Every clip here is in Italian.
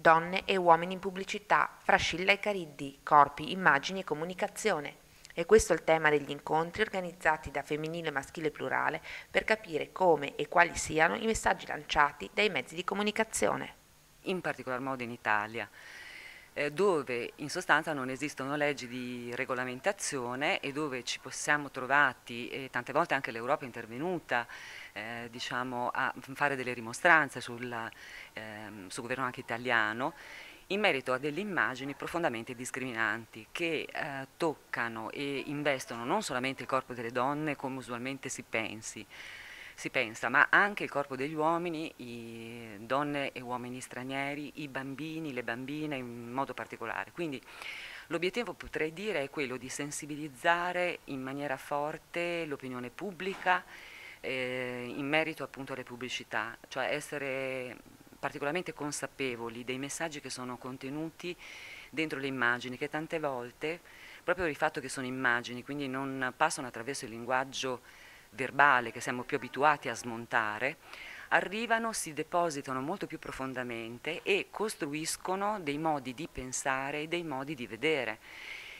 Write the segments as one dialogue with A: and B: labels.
A: donne e uomini in pubblicità, Frascilla e Cariddi, corpi, immagini e comunicazione. E questo è il tema degli incontri organizzati da Femminile e Maschile Plurale per capire come e quali siano i messaggi lanciati dai mezzi di comunicazione. In particolar modo in Italia, eh, dove in sostanza non esistono leggi di
B: regolamentazione e dove ci possiamo trovati, e tante volte anche l'Europa è intervenuta eh, diciamo, a fare delle rimostranze sulla, ehm, sul governo anche italiano, in merito a delle immagini profondamente discriminanti che eh, toccano e investono non solamente il corpo delle donne come usualmente si pensi, si pensa, ma anche il corpo degli uomini, donne e uomini stranieri, i bambini, le bambine in modo particolare. Quindi l'obiettivo potrei dire è quello di sensibilizzare in maniera forte l'opinione pubblica eh, in merito appunto alle pubblicità, cioè essere particolarmente consapevoli dei messaggi che sono contenuti dentro le immagini, che tante volte, proprio per il fatto che sono immagini, quindi non passano attraverso il linguaggio verbale che siamo più abituati a smontare, arrivano, si depositano molto più profondamente e costruiscono dei modi di pensare e dei modi di vedere.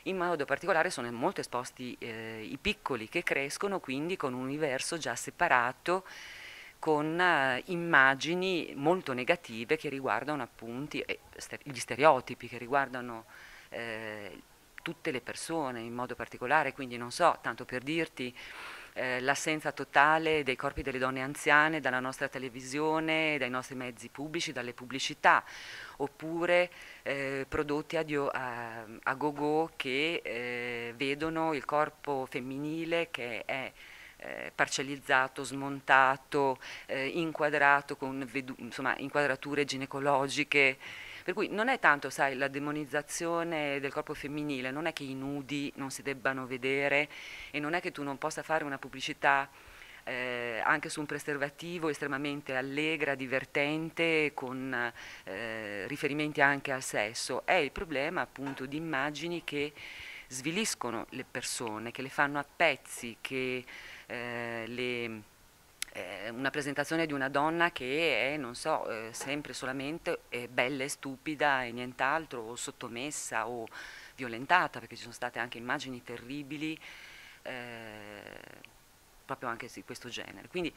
B: In modo particolare sono molto esposti eh, i piccoli che crescono quindi con un universo già separato con eh, immagini molto negative che riguardano appunto gli stereotipi, che riguardano eh, tutte le persone in modo particolare, quindi non so, tanto per dirti eh, l'assenza totale dei corpi delle donne anziane dalla nostra televisione, dai nostri mezzi pubblici, dalle pubblicità, oppure eh, prodotti a, dio, a, a go-go che eh, vedono il corpo femminile che è eh, parcellizzato, smontato, eh, inquadrato con insomma, inquadrature ginecologiche per cui non è tanto, sai, la demonizzazione del corpo femminile, non è che i nudi non si debbano vedere e non è che tu non possa fare una pubblicità eh, anche su un preservativo estremamente allegra, divertente, con eh, riferimenti anche al sesso. È il problema appunto di immagini che sviliscono le persone, che le fanno a pezzi, che eh, le eh, una presentazione di una donna che è, non so, eh, sempre solamente eh, bella e stupida e nient'altro, o sottomessa o violentata, perché ci sono state anche immagini terribili eh, proprio anche di questo genere. Quindi,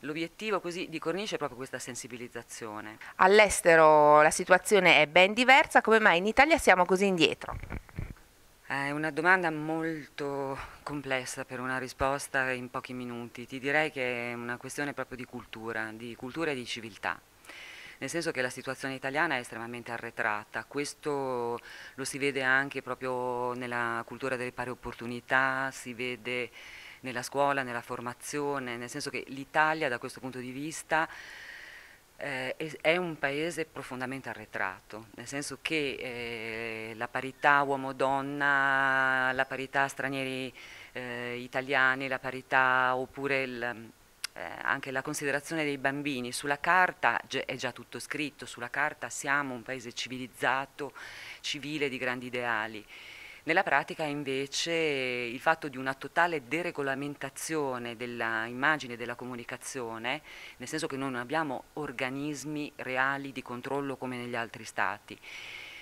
B: L'obiettivo di Cornice è proprio questa sensibilizzazione.
A: All'estero la situazione è ben diversa, come mai in Italia siamo così indietro? È una
B: domanda molto complessa per una risposta in pochi minuti. Ti direi che è una questione proprio di cultura, di cultura e di civiltà. Nel senso che la situazione italiana è estremamente arretrata, questo lo si vede anche proprio nella cultura delle pari opportunità, si vede nella scuola, nella formazione, nel senso che l'Italia da questo punto di vista eh, è un paese profondamente arretrato, nel senso che eh, la parità uomo-donna, la parità stranieri eh, italiani, la parità oppure il, eh, anche la considerazione dei bambini, sulla carta è già tutto scritto, sulla carta siamo un paese civilizzato, civile di grandi ideali. Nella pratica invece il fatto di una totale deregolamentazione dell'immagine e della comunicazione, nel senso che noi non abbiamo organismi reali di controllo come negli altri stati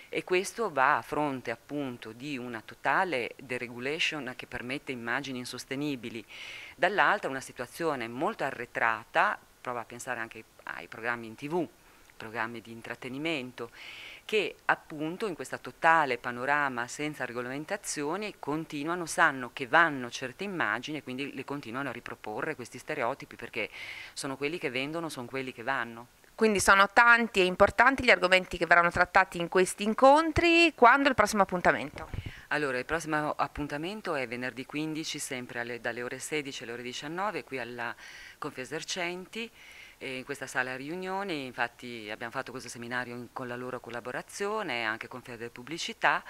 B: e questo va a fronte appunto di una totale deregulation che permette immagini insostenibili, dall'altra una situazione molto arretrata, prova a pensare anche ai programmi in tv, programmi di intrattenimento, che appunto in questo totale panorama senza regolamentazioni continuano, sanno che vanno certe immagini e quindi le continuano a riproporre questi stereotipi perché sono quelli che vendono, sono quelli che vanno.
A: Quindi sono tanti e importanti gli argomenti che verranno trattati in questi incontri. Quando il prossimo appuntamento?
B: Allora, il prossimo appuntamento è venerdì 15, sempre alle, dalle ore 16 alle ore 19, qui alla Confesercenti. E eh, in questa sala riunioni infatti abbiamo fatto questo seminario in, con la loro collaborazione anche con Fede Pubblicità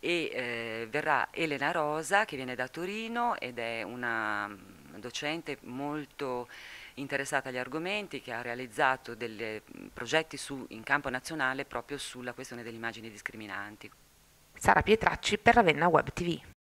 B: e eh, verrà Elena Rosa che viene da Torino ed è una mm, docente molto interessata agli argomenti che ha realizzato dei mm, progetti su, in campo nazionale proprio sulla questione delle immagini discriminanti.
A: Sara Pietracci per Ravenna Web TV.